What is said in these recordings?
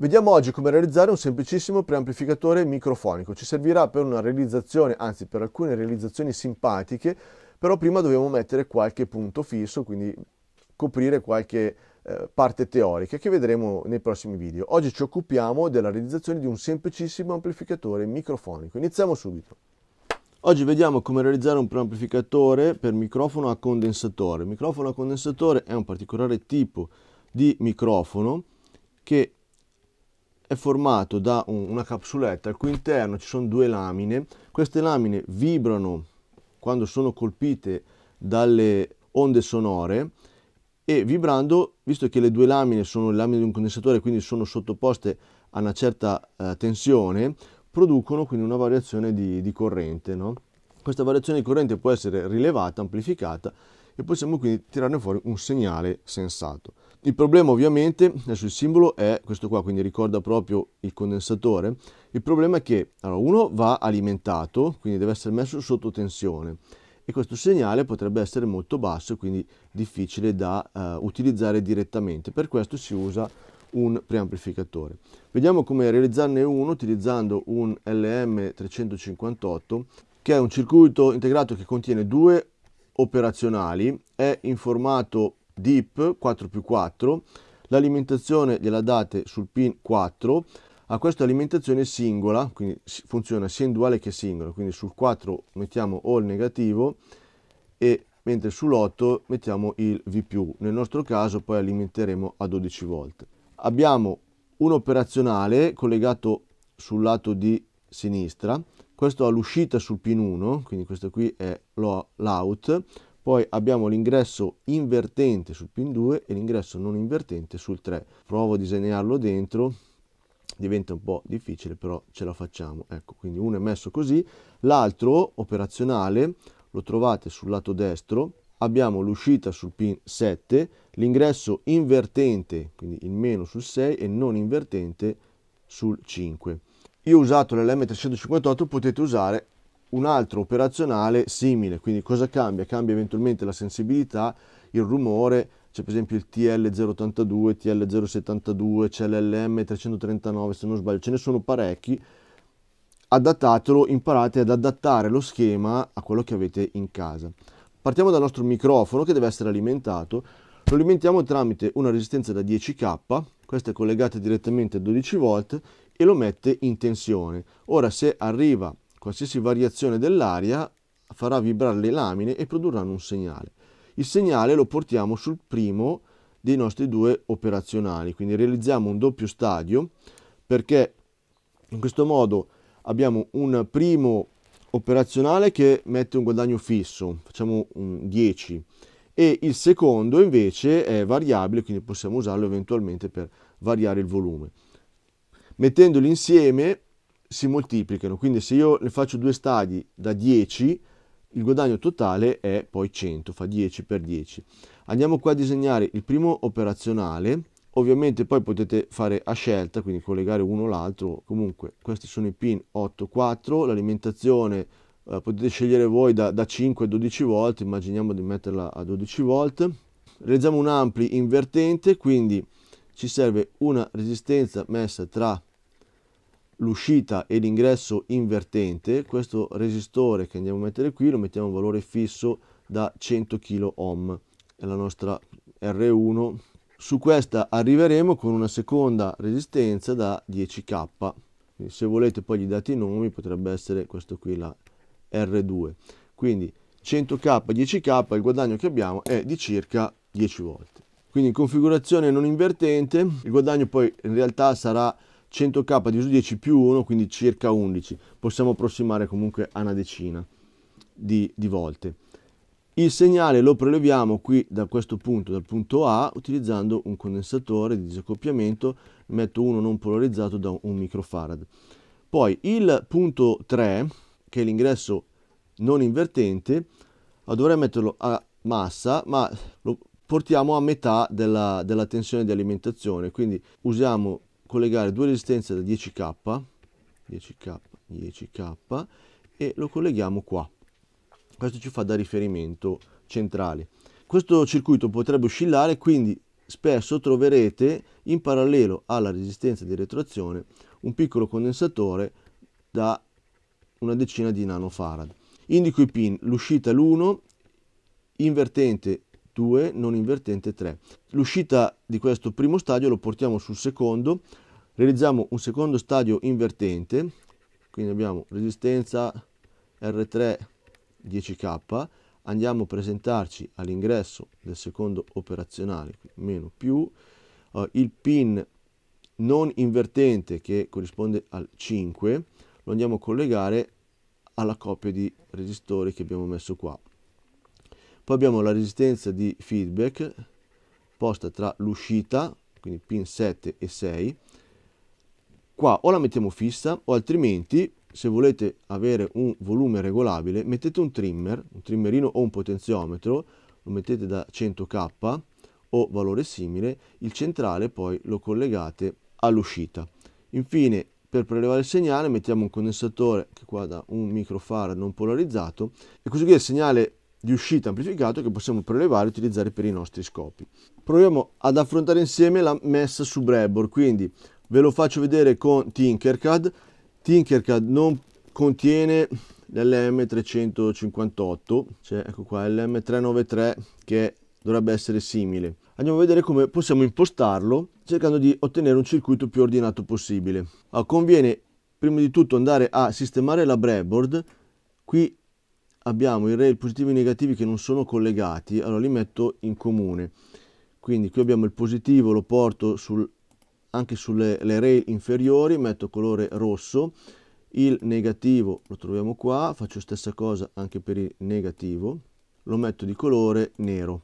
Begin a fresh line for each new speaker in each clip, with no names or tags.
Vediamo oggi come realizzare un semplicissimo preamplificatore microfonico. Ci servirà per una realizzazione, anzi per alcune realizzazioni simpatiche, però prima dobbiamo mettere qualche punto fisso, quindi coprire qualche eh, parte teorica che vedremo nei prossimi video. Oggi ci occupiamo della realizzazione di un semplicissimo amplificatore microfonico. Iniziamo subito. Oggi vediamo come realizzare un preamplificatore per microfono a condensatore. Il microfono a condensatore è un particolare tipo di microfono che è formato da una capsuletta al cui interno ci sono due lamine. Queste lamine vibrano quando sono colpite dalle onde sonore e vibrando, visto che le due lamine sono le lamine di un condensatore, quindi sono sottoposte a una certa eh, tensione, producono quindi una variazione di, di corrente. No? Questa variazione di corrente può essere rilevata, amplificata e possiamo quindi tirarne fuori un segnale sensato. Il problema ovviamente il simbolo è questo qua, quindi ricorda proprio il condensatore. Il problema è che allora, uno va alimentato, quindi deve essere messo sotto tensione e questo segnale potrebbe essere molto basso, quindi difficile da eh, utilizzare direttamente. Per questo si usa un preamplificatore. Vediamo come realizzarne uno utilizzando un LM358 che è un circuito integrato che contiene due operazionali, è in formato dip 4 più 4, l'alimentazione gliela date sul pin 4, a questa alimentazione singola, quindi funziona sia in duale che singola, quindi sul 4 mettiamo all negativo e mentre sull'8 mettiamo il V+, nel nostro caso poi alimenteremo a 12 volt. Abbiamo un operazionale collegato sul lato di sinistra, questo ha l'uscita sul pin 1, quindi questo qui è l'out, poi abbiamo l'ingresso invertente sul pin 2 e l'ingresso non invertente sul 3. Provo a disegnarlo dentro, diventa un po' difficile però ce la facciamo. Ecco, quindi uno è messo così, l'altro operazionale lo trovate sul lato destro, abbiamo l'uscita sul pin 7, l'ingresso invertente, quindi il meno sul 6 e non invertente sul 5. Io ho usato l'LM358, potete usare un altro operazionale simile. Quindi cosa cambia? Cambia eventualmente la sensibilità, il rumore, c'è per esempio il TL082, TL072, c'è l'LM339 se non sbaglio, ce ne sono parecchi. Adattatelo, imparate ad adattare lo schema a quello che avete in casa. Partiamo dal nostro microfono che deve essere alimentato. Lo alimentiamo tramite una resistenza da 10K, questa è collegata direttamente a 12 V e lo mette in tensione. Ora se arriva Qualsiasi variazione dell'aria farà vibrare le lamine e produrranno un segnale. Il segnale lo portiamo sul primo dei nostri due operazionali, quindi realizziamo un doppio stadio perché in questo modo abbiamo un primo operazionale che mette un guadagno fisso, facciamo un 10, e il secondo invece è variabile, quindi possiamo usarlo eventualmente per variare il volume. Mettendoli insieme si moltiplicano, quindi se io ne faccio due stadi da 10, il guadagno totale è poi 100, fa 10 per 10. Andiamo qua a disegnare il primo operazionale, ovviamente poi potete fare a scelta, quindi collegare uno l'altro, comunque questi sono i pin 8, 4, l'alimentazione eh, potete scegliere voi da, da 5 a 12 volt, immaginiamo di metterla a 12 volt. Realizziamo un ampli invertente, quindi ci serve una resistenza messa tra l'uscita e l'ingresso invertente, questo resistore che andiamo a mettere qui lo mettiamo a valore fisso da 100 kOhm, è la nostra R1. Su questa arriveremo con una seconda resistenza da 10K, se volete poi gli date i nomi potrebbe essere questo qui la R2. Quindi 100K, 10K, il guadagno che abbiamo è di circa 10 volte. Quindi in configurazione non invertente il guadagno poi in realtà sarà 100k diviso 10 più 1, quindi circa 11. Possiamo approssimare comunque a una decina di, di volte. Il segnale lo preleviamo qui da questo punto, dal punto A, utilizzando un condensatore di disaccoppiamento, metto uno non polarizzato da un microfarad. Poi il punto 3, che è l'ingresso non invertente, dovrei metterlo a massa, ma lo portiamo a metà della, della tensione di alimentazione, quindi usiamo collegare due resistenze da 10k, 10k, 10k e lo colleghiamo qua. Questo ci fa da riferimento centrale. Questo circuito potrebbe oscillare, quindi spesso troverete in parallelo alla resistenza di retroazione un piccolo condensatore da una decina di nanofarad. Indico i pin, l'uscita l'1, invertente 2, non invertente 3. L'uscita di questo primo stadio lo portiamo sul secondo, realizziamo un secondo stadio invertente, quindi abbiamo resistenza R3 10K, andiamo a presentarci all'ingresso del secondo operazionale, meno più, uh, il pin non invertente che corrisponde al 5, lo andiamo a collegare alla coppia di resistori che abbiamo messo qua. Poi abbiamo la resistenza di feedback posta tra l'uscita, quindi pin 7 e 6. Qua o la mettiamo fissa o altrimenti se volete avere un volume regolabile mettete un trimmer, un trimmerino o un potenziometro, lo mettete da 100k o valore simile, il centrale poi lo collegate all'uscita. Infine per prelevare il segnale mettiamo un condensatore che qua da un microfarad non polarizzato e così via il segnale di uscita amplificato che possiamo prelevare e utilizzare per i nostri scopi. Proviamo ad affrontare insieme la messa su Brebor, quindi ve lo faccio vedere con Tinkercad. Tinkercad non contiene l'LM358, cioè ecco qua l'LM393 che dovrebbe essere simile. Andiamo a vedere come possiamo impostarlo cercando di ottenere un circuito più ordinato possibile. Allora, conviene prima di tutto andare a sistemare la breadboard. Qui abbiamo i rail positivi e negativi che non sono collegati, allora li metto in comune. Quindi qui abbiamo il positivo, lo porto sul, anche sulle rail inferiori, metto colore rosso, il negativo lo troviamo qua, faccio stessa cosa anche per il negativo, lo metto di colore nero.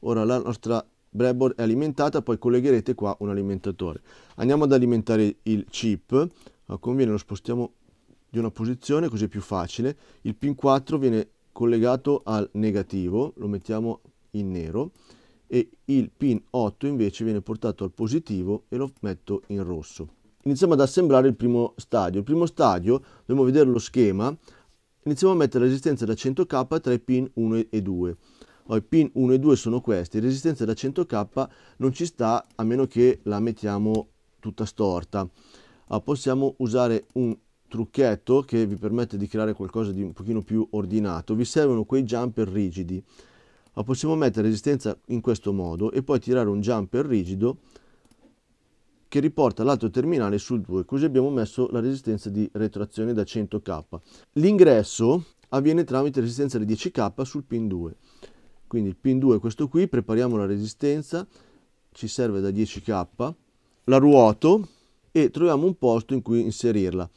Ora la nostra breadboard è alimentata, poi collegherete qua un alimentatore. Andiamo ad alimentare il chip, conviene lo spostiamo di una posizione, così è più facile. Il pin 4 viene collegato al negativo, lo mettiamo in nero, e il pin 8 invece viene portato al positivo e lo metto in rosso. Iniziamo ad assemblare il primo stadio. Il primo stadio, dobbiamo vedere lo schema, iniziamo a mettere la resistenza da 100k tra i pin 1 e 2. I pin 1 e 2 sono questi, resistenza da 100k non ci sta a meno che la mettiamo tutta storta. possiamo usare un trucchetto che vi permette di creare qualcosa di un pochino più ordinato, vi servono quei jumper rigidi. Ma possiamo mettere resistenza in questo modo e poi tirare un jumper rigido che riporta l'altro terminale sul 2, così abbiamo messo la resistenza di retroazione da 100k. L'ingresso avviene tramite resistenza di 10k sul pin 2. Quindi il pin 2 è questo qui, prepariamo la resistenza, ci serve da 10k, la ruoto e troviamo un posto in cui inserirla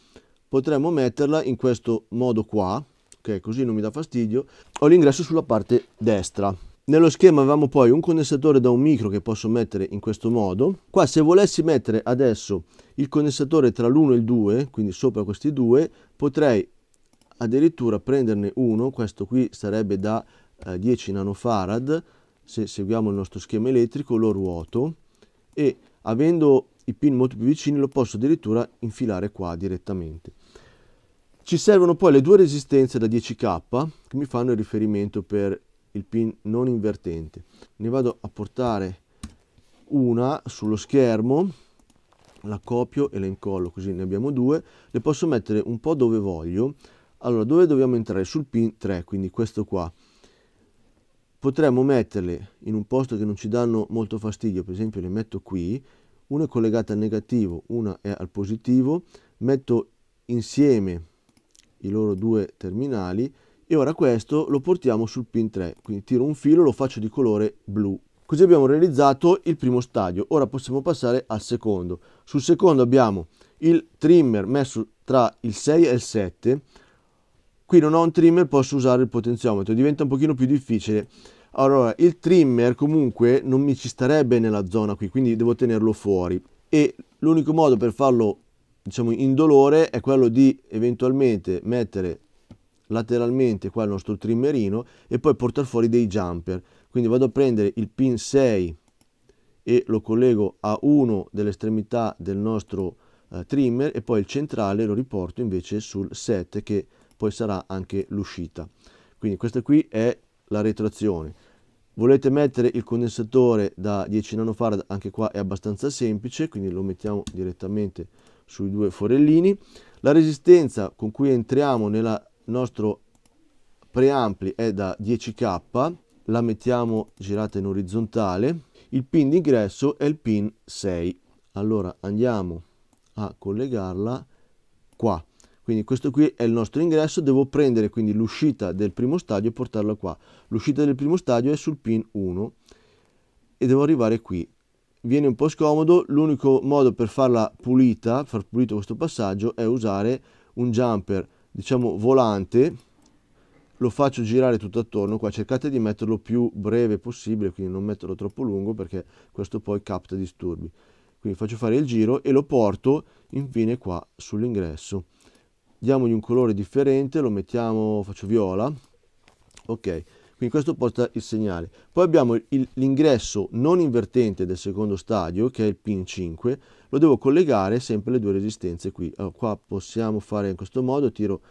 potremmo metterla in questo modo qua, ok, così non mi dà fastidio, ho l'ingresso sulla parte destra. Nello schema avevamo poi un condensatore da un micro che posso mettere in questo modo. Qua se volessi mettere adesso il condensatore tra l'1 e il 2, quindi sopra questi due, potrei addirittura prenderne uno, questo qui sarebbe da eh, 10 nanofarad, se seguiamo il nostro schema elettrico lo ruoto e avendo i pin molto più vicini lo posso addirittura infilare qua direttamente. Ci servono poi le due resistenze da 10K che mi fanno il riferimento per il pin non invertente. Ne vado a portare una sullo schermo, la copio e la incollo così ne abbiamo due. Le posso mettere un po' dove voglio. Allora, dove dobbiamo entrare? Sul pin 3, quindi questo qua. Potremmo metterle in un posto che non ci danno molto fastidio, per esempio le metto qui, una è collegata al negativo, una è al positivo, metto insieme i loro due terminali e ora questo lo portiamo sul pin 3, quindi tiro un filo, lo faccio di colore blu. Così abbiamo realizzato il primo stadio, ora possiamo passare al secondo. Sul secondo abbiamo il trimmer messo tra il 6 e il 7, qui non ho un trimmer posso usare il potenziometro, diventa un pochino più difficile allora, il trimmer comunque non mi ci starebbe nella zona qui, quindi devo tenerlo fuori. E l'unico modo per farlo, diciamo, indolore è quello di eventualmente mettere lateralmente qua il nostro trimmerino e poi portare fuori dei jumper. Quindi vado a prendere il pin 6 e lo collego a uno estremità del nostro eh, trimmer e poi il centrale lo riporto invece sul 7 che poi sarà anche l'uscita. Quindi questa qui è la retrazione. Volete mettere il condensatore da 10 nanofarad, anche qua è abbastanza semplice, quindi lo mettiamo direttamente sui due forellini. La resistenza con cui entriamo nel nostro preampli è da 10K, la mettiamo girata in orizzontale. Il pin d'ingresso è il pin 6. Allora andiamo a collegarla qua. Quindi questo qui è il nostro ingresso, devo prendere quindi l'uscita del primo stadio e portarla qua. L'uscita del primo stadio è sul pin 1 e devo arrivare qui. Viene un po' scomodo, l'unico modo per farla pulita, far pulito questo passaggio, è usare un jumper, diciamo volante, lo faccio girare tutto attorno, qua cercate di metterlo più breve possibile, quindi non metterlo troppo lungo perché questo poi capta disturbi. Quindi faccio fare il giro e lo porto infine qua sull'ingresso diamogli un colore differente, lo mettiamo, faccio viola, ok, quindi questo porta il segnale. Poi abbiamo l'ingresso non invertente del secondo stadio, che è il pin 5, lo devo collegare sempre le due resistenze qui. Allora, qua possiamo fare in questo modo, tiro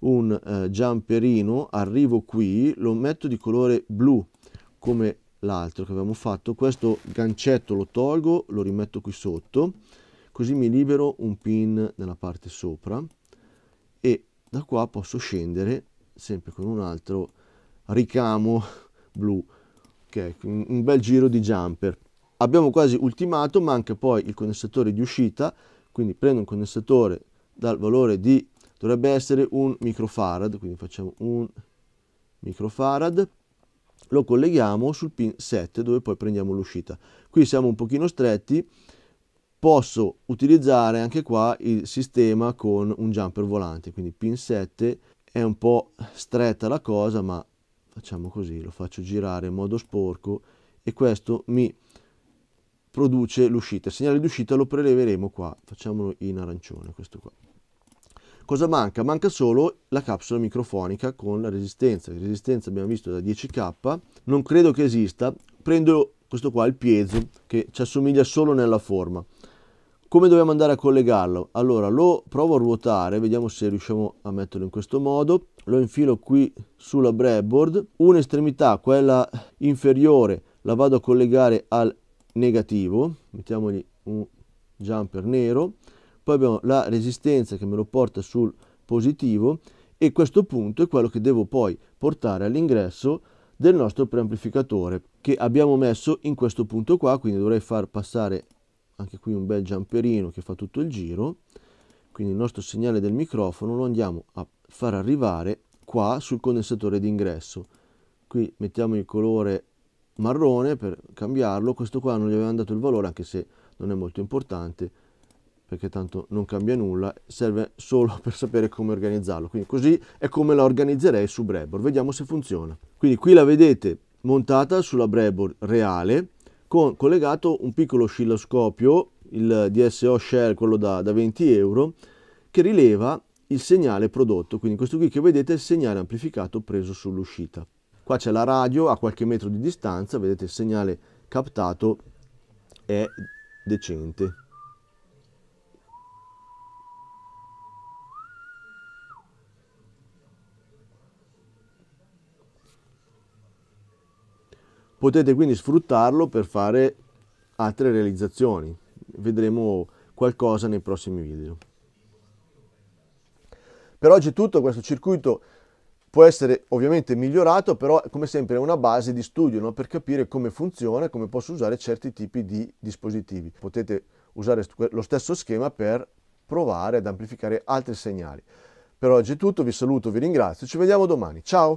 un eh, jumperino, arrivo qui, lo metto di colore blu come l'altro che abbiamo fatto, questo gancetto lo tolgo, lo rimetto qui sotto, così mi libero un pin nella parte sopra da qua posso scendere sempre con un altro ricamo blu che è un bel giro di jumper abbiamo quasi ultimato manca poi il condensatore di uscita quindi prendo un condensatore dal valore di dovrebbe essere un microfarad quindi facciamo un microfarad lo colleghiamo sul pin 7 dove poi prendiamo l'uscita qui siamo un pochino stretti posso utilizzare anche qua il sistema con un jumper volante, quindi pin 7 è un po' stretta la cosa, ma facciamo così, lo faccio girare in modo sporco e questo mi produce l'uscita. Il segnale di uscita lo preleveremo qua, facciamolo in arancione questo qua. Cosa manca? Manca solo la capsula microfonica con la resistenza. La resistenza abbiamo visto da 10K, non credo che esista. Prendo questo qua, il piezo, che ci assomiglia solo nella forma. Come dobbiamo andare a collegarlo? Allora lo provo a ruotare, vediamo se riusciamo a metterlo in questo modo. Lo infilo qui sulla breadboard, un'estremità, quella inferiore, la vado a collegare al negativo, mettiamogli un jumper nero, poi abbiamo la resistenza che me lo porta sul positivo e questo punto è quello che devo poi portare all'ingresso del nostro preamplificatore che abbiamo messo in questo punto qua, quindi dovrei far passare anche qui un bel giamperino che fa tutto il giro quindi il nostro segnale del microfono lo andiamo a far arrivare qua sul condensatore d'ingresso qui mettiamo il colore marrone per cambiarlo questo qua non gli avevamo dato il valore anche se non è molto importante perché tanto non cambia nulla serve solo per sapere come organizzarlo quindi così è come la organizzerei su Breadboard vediamo se funziona quindi qui la vedete montata sulla Breadboard reale con collegato un piccolo oscilloscopio, il DSO Shell, quello da, da 20 euro, che rileva il segnale prodotto, quindi questo qui che vedete è il segnale amplificato preso sull'uscita. Qua c'è la radio a qualche metro di distanza, vedete il segnale captato è decente. Potete quindi sfruttarlo per fare altre realizzazioni. Vedremo qualcosa nei prossimi video. Per oggi è tutto, questo circuito può essere ovviamente migliorato, però come sempre è una base di studio no? per capire come funziona e come posso usare certi tipi di dispositivi. Potete usare lo stesso schema per provare ad amplificare altri segnali. Per oggi è tutto, vi saluto, vi ringrazio, ci vediamo domani, ciao!